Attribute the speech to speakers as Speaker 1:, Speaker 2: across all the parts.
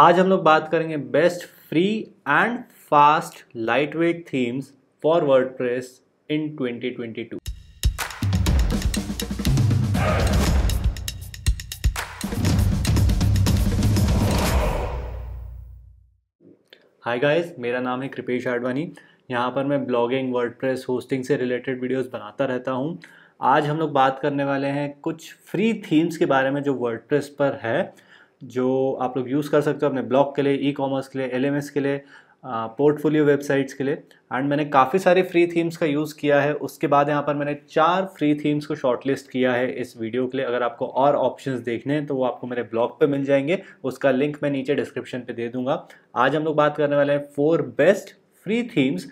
Speaker 1: आज हम लोग बात करेंगे best free and fast light weight themes for WordPress in 2022 hi guys मेरा नाम है कृपेश आडवाणी यहाँ पर मैं ब्लॉगिंग वर्डप्रेस होस्टिंग से रिलेटेड वीडियोस बनाता रहता हूँ आज हम लोग बात करने वाले हैं कुछ फ्री थीम्स के बारे में जो वर्डप्रेस पर है जो आप लोग यूज़ कर सकते हो अपने ब्लॉग के लिए ई कॉमर्स के लिए एल के लिए पोर्टफोलियो वेबसाइट्स के लिए एंड मैंने काफ़ी सारे फ्री थीम्स का यूज़ किया है उसके बाद यहाँ पर मैंने चार फ्री थीम्स को शॉर्टलिस्ट किया है इस वीडियो के लिए अगर आपको और ऑप्शंस देखने हैं तो वो आपको मेरे ब्लॉग पे मिल जाएंगे उसका लिंक मैं नीचे डिस्क्रिप्शन पे दे दूंगा आज हम लोग बात करने वाले हैं फोर बेस्ट फ्री थीम्स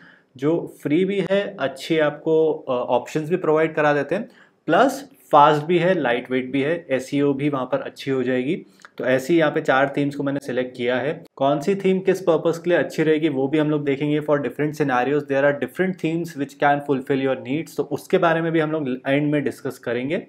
Speaker 1: जो फ्री भी है अच्छे आपको ऑप्शन भी प्रोवाइड करा देते हैं प्लस फास्ट भी है लाइट वेट भी है एस e भी वहाँ पर अच्छी हो जाएगी तो ऐसी यहाँ पे चार थीम्स को मैंने सेलेक्ट किया है कौन सी थीम किस पर्पस के लिए अच्छी रहेगी वो भी हम लोग देखेंगे for different scenarios there are different themes which can fulfil your needs तो उसके बारे में भी हम लोग एंड में डिस्कस करेंगे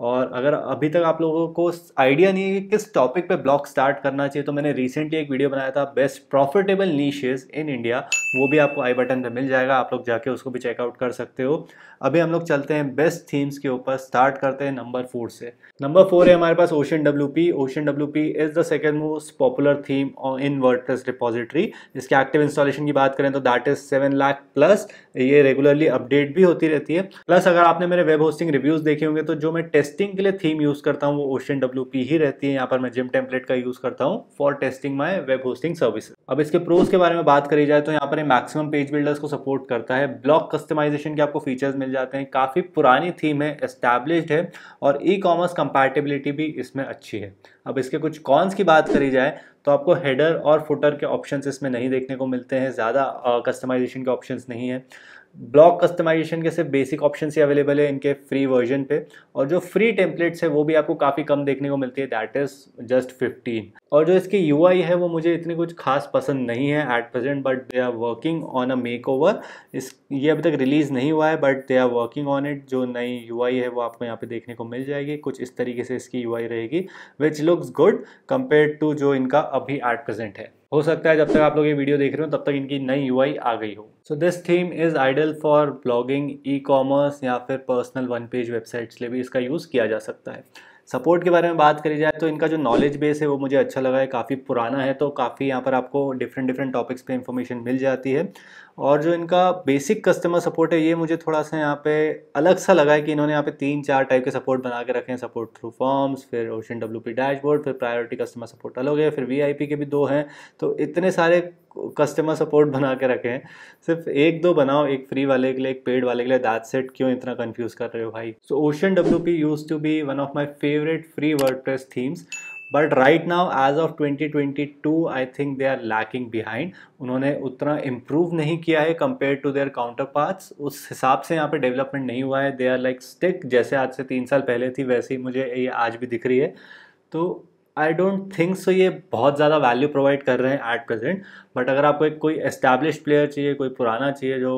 Speaker 1: और अगर अभी तक आप लोगों को आइडिया नहीं है कि किस टॉपिक पे ब्लॉग स्टार्ट करना चाहिए तो मैंने रिसेंटली एक वीडियो बनाया था best profitable niches in India वो भी आपको आई बटन पे मिल जाएगा आप लोग जाके उसको भी चेकआउट कर सकते हो अभी हम लोग चलते हैं बेस्ट थीम्स के ऊपर स्टार्ट करते हैं नंबर फोर से नंबर फोर है हमारे पास ocean W P ocean W P is the second most popular theme in WordPress depository इसके एक्टिव इंस्टॉलेशन की बात करें तो that is seven lakh plus ये रेगुलरली अपडेट भी होती रहती है प्लस अगर आपने मेरे वेब होस्टिंग रिव्यूज़ देखे होंगे तो जो मैं टेस्ट टेस्टिंग के लिए थीम यूज़ करता हूँ वो ओशन डब्ल्यू ही रहती है यहाँ पर मैं जिम टेम्पलेट का यूज़ करता हूँ for testing my web hosting service अब इसके प्रोज के बारे में बात करी जाए तो यहाँ पर मैक्सिमम पेज बिल्डर्स को सपोर्ट करता है ब्लॉक कस्टमाइजेशन के आपको फीचर्स मिल जाते हैं काफ़ी पुरानी थीम है एस्टैब्लिश्ड है और ई कॉमर्स कंपैटिबिलिटी भी इसमें अच्छी है अब इसके कुछ कॉन्स की बात करी जाए तो आपको हेडर और फुटर के ऑप्शंस इसमें नहीं देखने को मिलते हैं ज़्यादा कस्टमाइजेशन के ऑप्शंस नहीं है ब्लॉक कस्टमाइजेशन के सिर्फ बेसिक ऑप्शन ही अवेलेबल है इनके फ्री वर्जन पे और जो फ्री टेम्पलेट्स है वो भी आपको काफ़ी कम देखने को मिलती है दैट इज़ जस्ट फिफ्टीन और जो इसकी यू है वो मुझे इतनी कुछ खास पसंद नहीं है at present but they are working on a makeover इस ये अभी तक रिलीज़ नहीं हुआ है but they are working on it जो नई यू है वो आपको यहाँ पे देखने को मिल जाएगी कुछ इस तरीके से इसकी यू रहेगी which looks good compare to जो इनका अभी एट प्रेजेंट है हो सकता है जब तक आप लोग ये वीडियो देख रहे हो तब तक इनकी नई यू आ गई हो so this theme is ideal for blogging e commerce या फिर पर्सनल वन पेज वेबसाइट्स लिए भी इसका यूज़ किया जा सकता है सपोर्ट के बारे में बात करी जाए तो इनका जो नॉलेज बेस है वो मुझे अच्छा लगा है काफ़ी पुराना है तो काफ़ी यहाँ पर आपको डिफरेंट डिफरेंट टॉपिक्स पे इन्फॉर्मेशन मिल जाती है और जो इनका बेसिक कस्टमर सपोर्ट है ये मुझे थोड़ा सा यहाँ पे अलग सा लगा है कि इन्होंने यहाँ पे तीन चार टाइप के सपोर्ट बना के रखे हैं सपोर्ट थ्रू फॉर्म्स फिर ओशन डब्ल्यू पी डैशबोर्ड फिर प्रायोरिटी कस्टमर सपोर्ट अलग है फिर वी के भी दो हैं तो इतने सारे कस्टमर सपोर्ट बना के रखे हैं सिर्फ एक दो बनाओ एक फ्री वाले के लिए एक पेड वाले के लिए दैट सेट क्यों इतना कंफ्यूज कर रहे हो भाई so ocean W P use to be one of my favourite free WordPress themes but right now as of 2022 I think they are lacking behind उन्होंने उतना इम्प्रूव नहीं किया है compare to their counterparts उस हिसाब से यहाँ पे डेवलपमेंट नहीं हुआ है दे आर लाइक स्टिक जैसे आज से तीन साल पहले थी वैसे ही मुझे ये आज भी दिख रही है तो आई डोंट थिंक सो ये बहुत ज़्यादा वैल्यू प्रोवाइड कर रहे हैं एट प्रेजेंट बट अगर आपको एक कोई एस्टैब्लिश प्लेयर चाहिए कोई पुराना चाहिए जो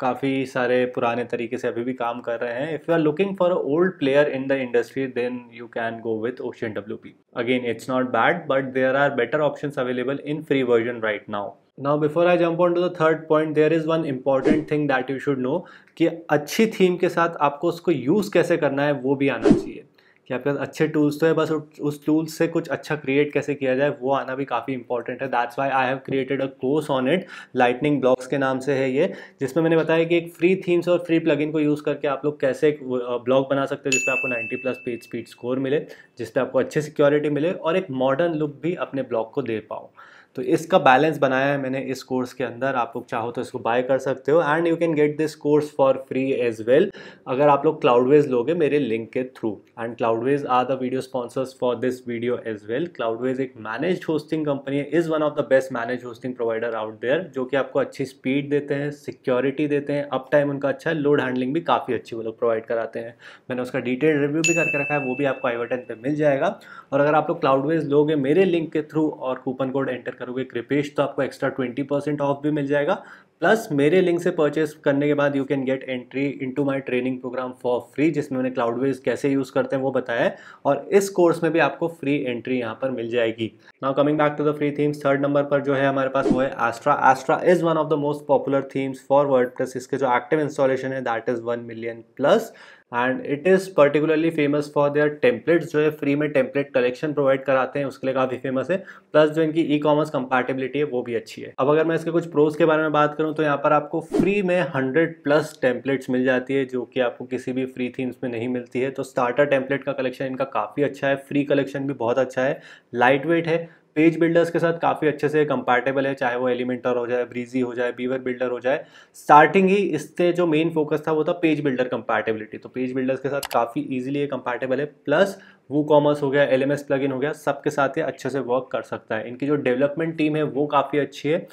Speaker 1: काफ़ी सारे पुराने तरीके से अभी भी काम कर रहे हैं if you are looking for a old player in the industry then you can go with ocean W P again it's not bad but there are better option available in free version right now now before I jump on to the third point there is one important thing that you should know कि अच्छी theme के साथ आपको उसको use कैसे करना है वो भी आना चाहिए कि आपके पास अच्छे टूल्स तो है बस उस टूल्स से कुछ अच्छा क्रिएट कैसे किया जाए वो आना भी काफ़ी इंपॉर्टेंट है that's why I have created a course on it lightning blocks के नाम से है ये जिसमें मैंने बताया कि एक फ्री थीम्स और फ्री प्लगइन को यूज़ करके आप लोग कैसे एक ब्लॉग बना सकते हो जिसपे आपको ninety plus page speed score मिले जिसपे आपको अच्छी सिक्योरिटी मिले और एक मॉडर्न लुक भी अपने ब्लॉग को दे पाओ तो इसका बैलेंस बनाया है मैंने इस कोर्स के अंदर आप लोग चाहो तो इसको बाय कर सकते हो and you can get this course for free as well अगर आप लोग क्लाउडवेज लोगे मेरे लिंक के through and Cloudways are the video sponsors for this video as well Cloudways एक मैनेज होस्टिंग कंपनी है is one of the best manage hosting provider out there जो कि आपको अच्छी स्पीड देते हैं सिक्योरिटी देते हैं अप टाइम उनका अच्छा है लोड हैंडलिंग भी काफ़ी अच्छी वो लोग प्रोवाइड कराते हैं मैंने उसका डिटेल रिव्यू भी करके रखा है वो भी आपको आई बटन पर मिल जाएगा और अगर आप लोग क्लाउडवेज लोगे मेरे लिंक के थ्रू और कूपन कोड एंटर करोगे कृपेश तो आपको एक्स्ट्रा ट्वेंटी परसेंट ऑफ भी मिल जाएगा प्लस मेरे लिंक से परचेस करने के बाद you can get entry into my training program for free जिसमें मैंने क्लाउडवेज कैसे यूज़ करते हैं वो बताया है और इस कोर्स में भी आपको फ्री एंट्री यहाँ पर मिल जाएगी now coming back to the free themes third number पर जो है हमारे पास वो है Astra Astra is one of the most popular themes for word इसके जो एक्टिव इंस्टॉलेशन है that is one million plus and it is particularly famous for their templates जो है फ्री में टेम्पलेट कलेक्शन प्रोवाइड कराते हैं उसके लिए काफ़ी फेमस है प्लस जो इनकी ई कॉमर्स कंपैटिबिलिटी है वो भी अच्छी है अब अगर मैं इसके कुछ प्रोज के बारे में बात करूँ तो यहाँ पर आपको फ्री में हंड्रेड प्लस टेम्पलेट्स मिल जाती है जो कि आपको किसी भी फ्री थीम्स में नहीं मिलती है तो स्टार्टर टेम्पलेट का कलेक्शन इनका काफ़ी अच्छा है फ्री कलेक्शन भी बहुत अच्छा है लाइट वेट है पेज बिल्डर्स के साथ काफ़ी अच्छे से कंपैटिबल है चाहे वो एलिमेंटर हो जाए ब्रीजी हो जाए बीवर बिल्डर हो जाए स्टार्टिंग ही इससे जो मेन फोकस था वो था पेज बिल्डर कंपैटिबिलिटी तो पेज बिल्डर्स के साथ काफ़ी ईजिली ये कंपैटिबल है प्लस वो कॉमर्स हो गया एल एम हो गया सबके साथ ये अच्छे से वर्क कर सकता है इनकी जो डेवलपमेंट टीम है वो काफ़ी अच्छी है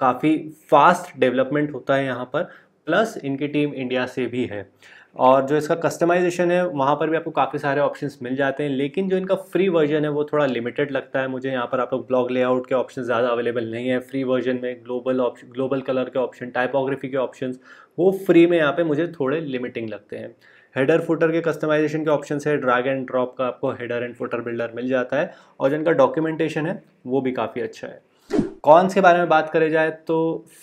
Speaker 1: काफ़ी फास्ट डेवलपमेंट होता है यहाँ पर प्लस इनकी टीम इंडिया से भी है और जो इसका कस्टमाइजेशन है वहाँ पर भी आपको काफ़ी सारे ऑप्शंस मिल जाते हैं लेकिन जो इनका फ्री वर्जन है वो थोड़ा लिमिटेड लगता है मुझे यहाँ पर आप लोग ब्लॉग लेआउट के ऑप्शन ज़्यादा अवेलेबल नहीं है फ्री वर्जन में ग्लोबल ऑप्शन ग्लोबल कलर के ऑप्शन टाइपोग्राफी के ऑप्शन वो फ्री में यहाँ पर मुझे थोड़े लिमिटिंग लगते हैं हेडर फुटर के कस्टमाइजेशन के ऑप्शन है ड्रैग एंड ड्रॉप का आपको हेडर एंड फुटर बिल्डर मिल जाता है और जिनका डॉक्यूमेंटेशन है वो भी काफ़ी अच्छा है कॉन्स के बारे में बात करें जाए तो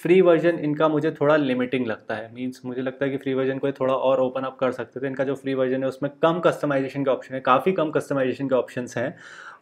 Speaker 1: फ्री वर्जन इनका मुझे थोड़ा लिमिटिंग लगता है मीन्स मुझे लगता है कि फ्री वर्जन को थोड़ा और ओपन अप कर सकते थे इनका जो फ्री वर्जन है उसमें कम कस्टमाइजेशन के ऑप्शन है काफ़ी कम कस्टमाइजेशन के ऑप्शन हैं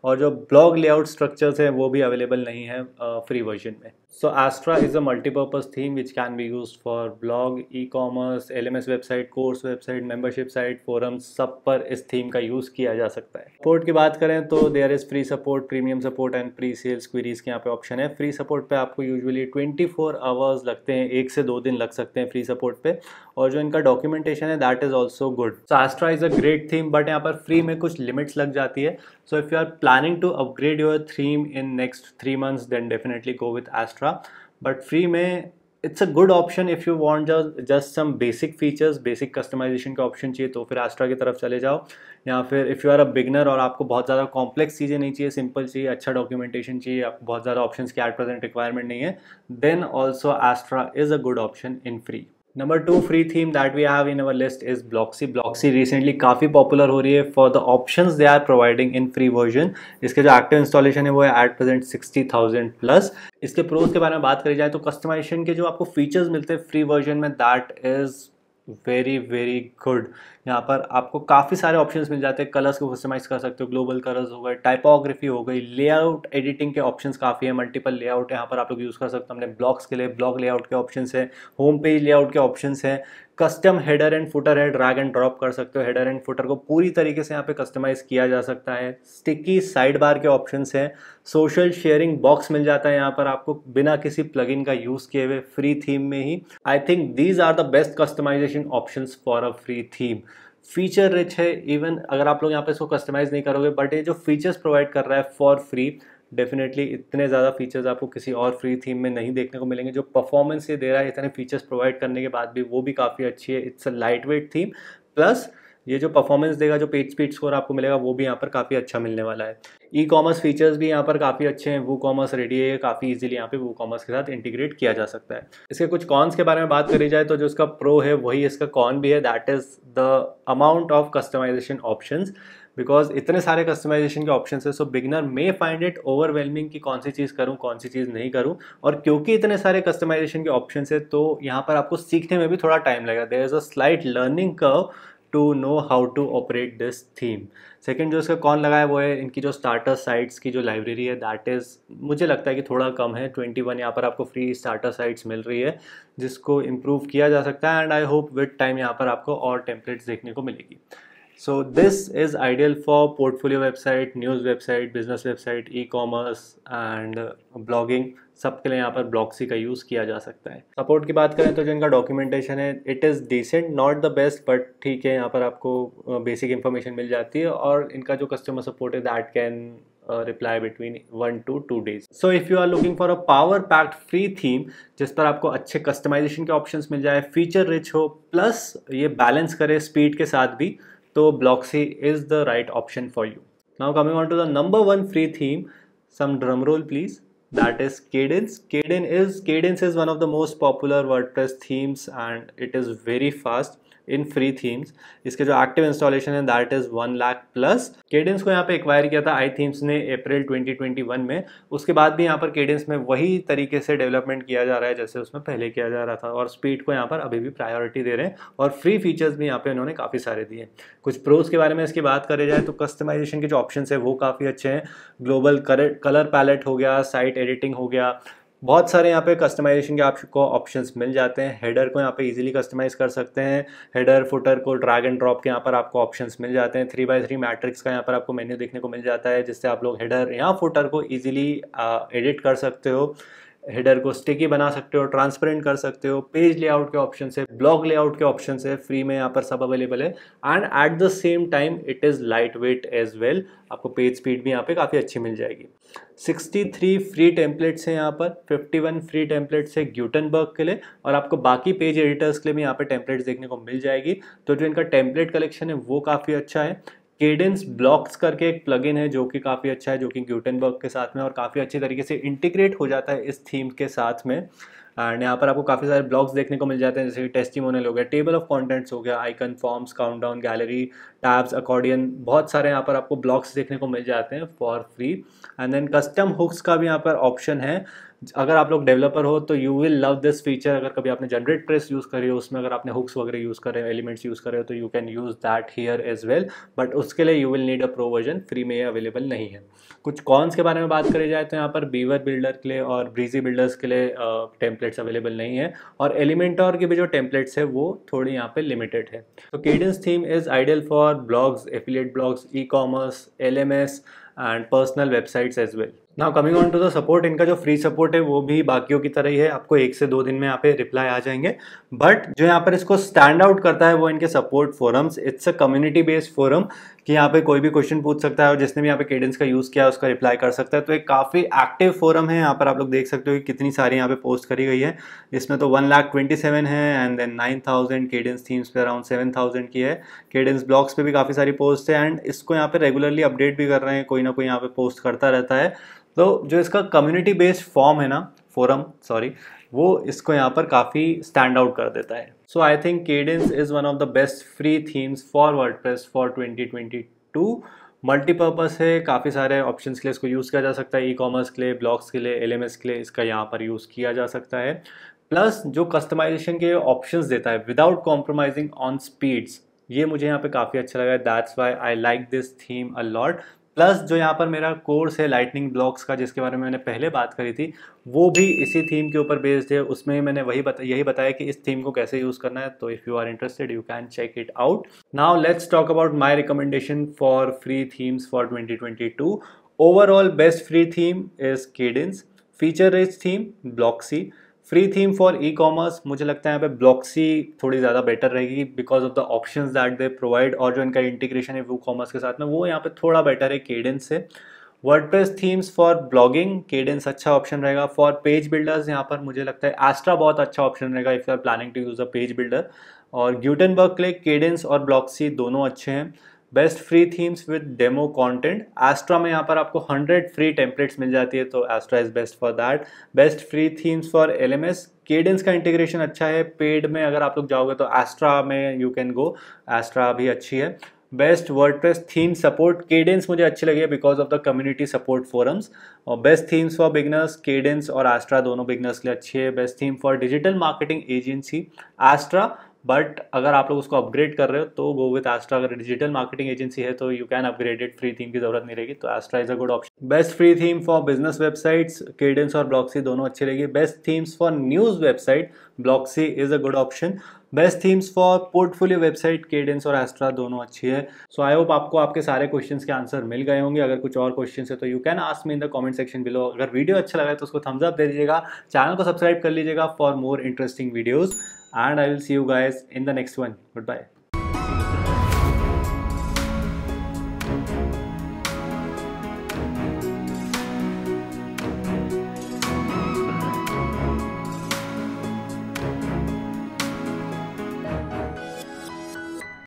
Speaker 1: और जो ब्लॉग लेआउट स्ट्रक्चर्स हैं वो भी अवेलेबल नहीं है फ्री वर्जन में so Astra is a multipurpose theme which can be use for blog ecommerce L M S website course website membership site forum सब पर इस थीम का यूज़ किया जा सकता है सपोर्ट की बात करें तो there is free support premium support and pre sales queries के यहाँ पे ऑप्शन है फ्री सपोर्ट पे आपको यूजुअली ट्वेंटी फोर आवर्स लगते हैं एक से दो दिन लग सकते हैं फ्री सपोर्ट पे और जो इनका डॉक्यूमेंटेशन है that is also good so Astra is a great theme but यहाँ पर फ्री में कुछ लिमिट्स लग जाती है so if you are planning to upgrade your theme in next three months then definitely go with Astra but free में it's a good option if you want just some basic features basic customization का option चाहिए तो फिर आस्ट्रा की तरफ चले जाओ या फिर if you are a beginner और आपको बहुत ज़्यादा कॉम्प्लेक्स चीज़ें नहीं चाहिए सिंपल चाहिए अच्छा डॉक्यूमेंटेशन चाहिए आपको बहुत ज़्यादा ऑप्शन की एट प्रेजेंट रिक्वायरमेंट नहीं है then also Astra is a good option in free number two free theme that we have in our list is Blocksy Blocksy recently काफ़ी पॉपुलर हो रही है for the option they are providing in free version इसके जो active installation है वो है at present sixty thousand plus इसके प्रोज के बारे में बात करी जाए तो कस्टमाइजेशन के जो आपको फीचर्स मिलते हैं फ्री वर्जन में that is very very good यहाँ पर आपको काफ़ी सारे ऑप्शंस मिल जाते हैं कलर्स को कस्टमाइज़ कर सकते हो ग्लोबल कलर्स हो गए टाइपोग्राफी हो गई लेआउट एडिटिंग के ऑप्शंस काफ़ी है मल्टीपल लेआउट यहाँ पर आप लोग यूज़ कर सकते हो हमने ब्लॉग्स के लिए ब्लॉग लेआउट के ऑप्शंस है होम पेज लेआउट के ऑप्शंस है कस्टम हेडर एंड फुटर है ड्रैग एंड ड्रॉप कर सकते हो हेडर एंड फुटर को पूरी तरीके से यहाँ पे कस्टमाइज किया जा सकता है स्टिकी साइड बार के ऑप्शंस हैं सोशल शेयरिंग बॉक्स मिल जाता है यहाँ पर आपको बिना किसी प्लगइन का यूज़ किए हुए फ्री थीम में ही I think these are the best customization option for a free theme feature rich है इवन अगर आप लोग यहाँ पे इसको कस्टमाइज नहीं करोगे बट ये जो फीचर्स प्रोवाइड कर रहा है फॉर फ्री डेफिनेटली इतने ज़्यादा फीचर्स आपको किसी और फ्री थीम में नहीं देखने को मिलेंगे जो परफॉर्मेंस ये दे रहा है इतने फीचर्स प्रोवाइड करने के बाद भी वो भी काफ़ी अच्छी है it's a light weight theme plus ये जो परफॉर्मेंस देगा जो पेज स्पीड स्कोर आपको मिलेगा वो भी यहाँ पर काफ़ी अच्छा मिलने वाला है ई कॉमर्स फीचर्स भी यहाँ पर काफ़ी अच्छे हैं वो कॉमर्स रेडी है काफ़ी इजीली यहाँ पे वो कॉमर्स के साथ इंटीग्रेट किया जा सकता है इसके कुछ कॉन्स के बारे में बात करी जाए तो जो इसका प्रो है वही इसका कॉन भी है that is the amount of customization options because इतने सारे कस्टमाइजेशन के ऑप्शन है so beginner may find it overwhelming कि कौन सी चीज़ करूँ कौन सी चीज़ नहीं करूँ और क्योंकि इतने सारे कस्टमाइजेशन के ऑप्शन है तो यहाँ पर आपको सीखने में भी थोड़ा टाइम लगेगा there is a slight learning curve to know how to operate this theme second जो इसका कौन लगाया वो है इनकी जो स्टार्टर साइट्स की जो लाइब्रेरी है दैट इज़ मुझे लगता है कि थोड़ा कम है ट्वेंटी वन यहाँ पर आपको फ्री स्टार्टर साइट्स मिल रही है जिसको इम्प्रूव किया जा सकता है and I hope with time यहाँ पर आपको और टेम्पलेट्स देखने को मिलेगी So this is ideal for portfolio website, news website, business website, e-commerce and uh, blogging सबके लिए यहाँ पर ब्लॉक्सी का यूज़ किया जा सकता है सपोर्ट की बात करें तो जो इनका डॉक्यूमेंटेशन है it is decent not the best but ठीक है यहाँ पर आपको बेसिक uh, इन्फॉर्मेशन मिल जाती है और इनका जो कस्टमर सपोर्ट है that can reply between one two two days so if you are looking for a power packed free theme जिस पर आपको अच्छे कस्टमाइजेशन के ऑप्शन मिल जाए फीचर रिच हो प्लस ये बैलेंस करे स्पीड के साथ भी so Bloxy is the right option for you. Now coming on to the number one free theme, some drum roll please. That is Cadence. Cadence is Cadence is one of the most popular WordPress themes and it is very fast. In free themes इसके जो active installation है that is one lakh plus Kadence को यहाँ पे acquire किया था आई themes ने अप्रैल 2021 में उसके बाद भी यहाँ पर केडेंस में वही तरीके से डेवलपमेंट किया जा रहा है जैसे उसमें पहले किया जा रहा था और स्पीड को यहाँ पर अभी भी प्रायोरिटी दे रहे हैं और फ्री फीचर्स भी यहाँ पे उन्होंने काफ़ी सारे दिए कुछ प्रोज के बारे में इसकी बात करें जाए तो कस्टमाइजेशन के जो ऑप्शन है वो काफ़ी अच्छे हैं ग्लोबल कलर पैलेट हो गया साइट एडिटिंग हो गया बहुत सारे यहाँ पे कस्टमाइजेशन के आपको ऑप्शंस मिल जाते हैं हेडर को यहाँ पे इजीली कस्टमाइज़ कर सकते हैं हेडर फुटर को ड्रैग एंड ड्रॉप के यहाँ पर आपको ऑप्शंस मिल जाते हैं थ्री बाय थ्री मैट्रिक्स का यहाँ पर आपको मेन्यू देखने को मिल जाता है जिससे आप लोग हेडर या फुटर को ईजिली एडिट कर सकते हो हेडर को स्टिकी बना सकते हो ट्रांसपेरेंट कर सकते हो पेज लेआउट के ऑप्शन है ब्लॉग लेआउट के ऑप्शन है फ्री में यहाँ पर सब अवेलेबल है and at the same time it is light weight as well आपको पेज स्पीड भी यहाँ पे काफ़ी अच्छी मिल जाएगी 63 फ्री टेम्पलेट्स हैं यहाँ पर 51 फ्री टेम्पलेट्स है ग्यूटनबर्ग के लिए और आपको बाकी पेज एडिटर्स के लिए भी यहाँ पे टेम्पलेट्स देखने को मिल जाएगी तो जो इनका टेम्पलेट कलेक्शन है वो काफ़ी अच्छा है केडेंस ब्लॉक्स करके एक प्लगइन है जो कि काफ़ी अच्छा है जो कि ग्यूटनबर्ग के साथ में और काफ़ी अच्छे तरीके से इंटीग्रेट हो जाता है इस थीम के साथ में एंड यहाँ पर आपको काफ़ी सारे ब्लॉग्स देखने को मिल जाते हैं जैसे कि टेस्टिमोनियल हो गया टेबल ऑफ कॉन्टेंट्स हो गया icon forms countdown gallery tabs accordion बहुत सारे यहाँ पर आपको ब्लॉग्स देखने को मिल जाते हैं for free and then custom hooks का भी यहाँ पर ऑप्शन है अगर आप लोग डेवलपर हो तो you will love this feature अगर कभी आपने जनरेट ट्रेस यूज़ करी हो उसमें अगर आपने हुक्स वगैरह यूज़ करे एलिमेंट्स यूज़ करे हो तो you can use that here as well but उसके लिए you will need a pro version free में अवेलेबल नहीं है कुछ कॉन्स के बारे में बात करी जाए तो यहाँ पर बीवर बिल्डर के लिए और ब्रीजी बिल्डर्स के लिए टेम्पलेट्स अवेलेबल नहीं है और एलिमेंटर के भी जो टेम्पलेट्स है वो थोड़ी यहाँ पर लिमिटेड है तो Kadence theme is ideal for blogs affiliate blogs ecommerce L M S and personal websites as well now coming on to the support इनका जो फ्री सपोर्ट है वो भी बाकियों की तरह ही है आपको एक से दो दिन में यहाँ पे रिप्लाई आ जाएंगे बट जो यहाँ पर इसको स्टैंड आउट करता है वो इनके support forums it's a community based forum कि यहाँ पे कोई भी क्वेश्चन पूछ सकता है और जिसने भी यहाँ पे केडेंस का यूज़ किया उसका रिप्लाई कर सकता है तो एक काफ़ी एक्टिव फोरम है यहाँ पर आप लोग देख सकते हो कि कितनी सारी यहाँ पे पोस्ट करी गई है इसमें तो वन लाख ट्वेंटी सेवन है and then nine thousand Kadence themes पे अराउंड सेवन थाउजेंड की है केडेंस ब्लॉग्स पे भी काफ़ी सारी पोस्ट है एंड इसको यहाँ पे रेगुलरली अपडेट भी कर रहे हैं कोई ना कोई यहाँ पे पोस्ट करता रहता है तो जो इसका कम्युनिटी बेस्ड फॉर्म है ना फोरम सॉरी वो इसको यहाँ पर काफ़ी स्टैंड आउट कर देता है so I think Kadence is one of the best free themes for WordPress for 2022 multipurpose है काफ़ी सारे ऑप्शंस के लिए इसको यूज़ किया जा सकता है ई कॉमर्स के लिए ब्लॉग्स के लिए एलएमएस के लिए इसका यहाँ पर यूज़ किया जा सकता है प्लस जो कस्टमाइजेशन के ऑप्शंस देता है विदाउट कॉम्प्रोमाइजिंग ऑन स्पीड्स ये मुझे यहाँ पे काफ़ी अच्छा लगा है that's why I like this theme a lot plus जो यहाँ पर मेरा कोर्स है लाइटनिंग ब्लॉक्स का जिसके बारे में मैंने पहले बात करी थी वो भी इसी थीम के ऊपर बेस्ड है उसमें मैंने वही बता यही बताया कि इस थीम को कैसे यूज़ करना है तो if you are interested you can check it out now let's talk about my recommendation for free themes for to overall best free theme is Kadence feature rich theme Blocksy free theme for ecommerce मुझे लगता है यहाँ पे ब्लॉक्सी थोड़ी ज़्यादा better रहेगी because of the option that they provide और जो इनका इंटीग्रेशन है वो कॉमर्स के साथ में वो यहाँ पे थोड़ा बेटर है केडेंस से WordPress themes for blogging Kadence अच्छा ऑप्शन रहेगा फॉर पेज बिल्डर्स यहाँ पर मुझे लगता है एस्ट्रा बहुत अच्छा ऑप्शन रहेगा if you are planning to use a page builder और ग्यूटनबर्ग क्लिक केडेंस और ब्लॉक्सी दोनों अच्छे हैं best free themes with demo content Astra में यहाँ पर आपको 100 फ्री टेम्पलेट्स मिल जाती है तो Astra is best for that best free themes for LMS Kadence का इंटीग्रेशन अच्छा है पेड में अगर आप लोग जाओगे तो एस्ट्रा में यू कैन गो एस्ट्रा भी अच्छी है best press theme support Kadence मुझे अच्छी लगी है because of the community support forums और best themes for beginners Kadence और एस्ट्रा दोनों बिगनर्स के लिए अच्छी है best theme for digital marketing agency Astra but अगर आप लोग उसको अपग्रेड कर रहे हो तो गो विथ एस्ट्रा अगर डिजिटल मार्केटिंग एजेंसी है तो you can upgrade it free theme की जरूरत नहीं रहेगी तो extra is a good option best free theme for business websites Kadence और ब्लॉक्सी दोनों अच्छी रहेगी best themes for news website Blocksy is a good option best themes for portfolio website Kadence और एस्ट्रा दोनों अच्छी है सो आई होप आपको आपके सारे क्वेश्चन के आंसर मिल गए होंगे अगर कुछ और क्वेश्चन तो अच्छा है तो you can ask me in the comment section below अगर वीडियो अच्छा लगा तो उसको थम्सअप दे दीजिएगा चैनल को सब्सक्राइब कर लीजिएगा for more interesting videos and I will see you guys in the next one. Goodbye.